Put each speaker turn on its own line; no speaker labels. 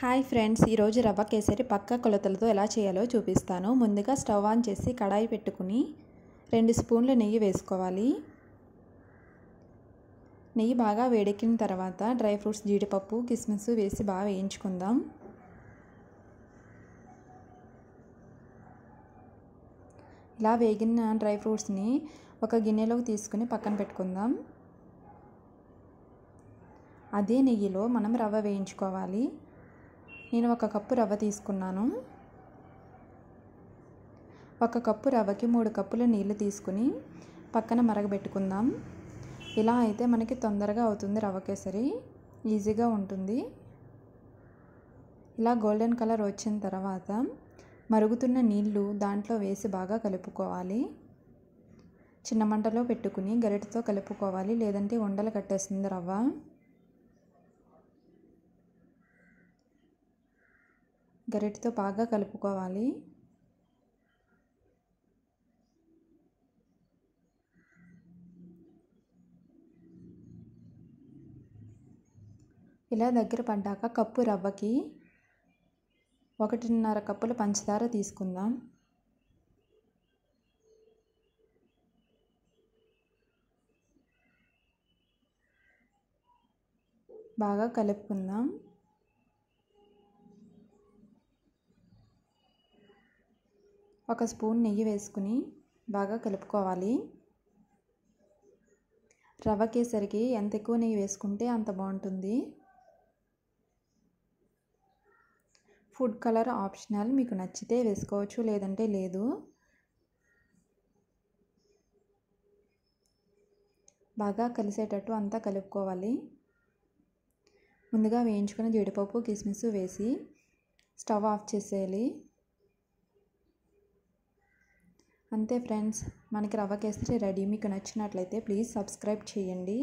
hi friends ఈరోజు రవ్వ కేసరి పక్క కొలతలతో ఎలా చేయాలో చూపిస్తాను ముందుగా స్టవ్ ఆన్ చేసి కడాయి పెట్టుకుని రెండు స్పూన్ల నెయ్యి వేసుకోవాలి నెయ్యి బాగా వేడెక్కిన తర్వాత డ్రై ఫ్రూట్స్ జీడిపప్పు కిస్మిస్ వేసి బాగా వేయించుకుందాం ఇలా వేగిన డ్రై ఫ్రూట్స్ని ఒక గిన్నెలోకి తీసుకుని పక్కన పెట్టుకుందాం అదే నెయ్యిలో మనం రవ్వ వేయించుకోవాలి నేను ఒక కప్పు రవ్వ తీసుకున్నాను ఒక కప్పు రవ్వకి మూడు కప్పుల నీళ్ళు తీసుకుని పక్కన మరగబెట్టుకుందాం ఇలా అయితే మనకి తొందరగా అవుతుంది రవ్వ కేసరి ఈజీగా ఉంటుంది ఇలా గోల్డెన్ కలర్ వచ్చిన తర్వాత మరుగుతున్న నీళ్లు దాంట్లో వేసి బాగా కలుపుకోవాలి చిన్న మంటలో పెట్టుకుని గరిటతో కలుపుకోవాలి లేదంటే ఉండలు కట్టేస్తుంది రవ్వ గరిటతో బాగా కలుపుకోవాలి ఇలా దగ్గర పడ్డాక కప్పు రవ్వకి ఒకటిన్నర కప్పుల పంచదార తీసుకుందాం బాగా కలుపుకుందాం ఒక స్పూన్ నెయ్యి వేసుకుని బాగా కలుపుకోవాలి రవ్వ కేసరికి ఎంత ఎక్కువ నెయ్యి వేసుకుంటే అంత బాగుంటుంది ఫుడ్ కలర్ ఆప్షనల్ మీకు నచ్చితే వేసుకోవచ్చు లేదంటే లేదు బాగా కలిసేటట్టు అంతా కలుపుకోవాలి ముందుగా వేయించుకున్న జీడిపప్పు కిస్మిస్ వేసి స్టవ్ ఆఫ్ చేసేయాలి అంతే ఫ్రెండ్స్ మనకి రవ్వ కేసరి రెడీ మీకు నచ్చినట్లయితే ప్లీజ్ సబ్స్క్రైబ్ చేయండి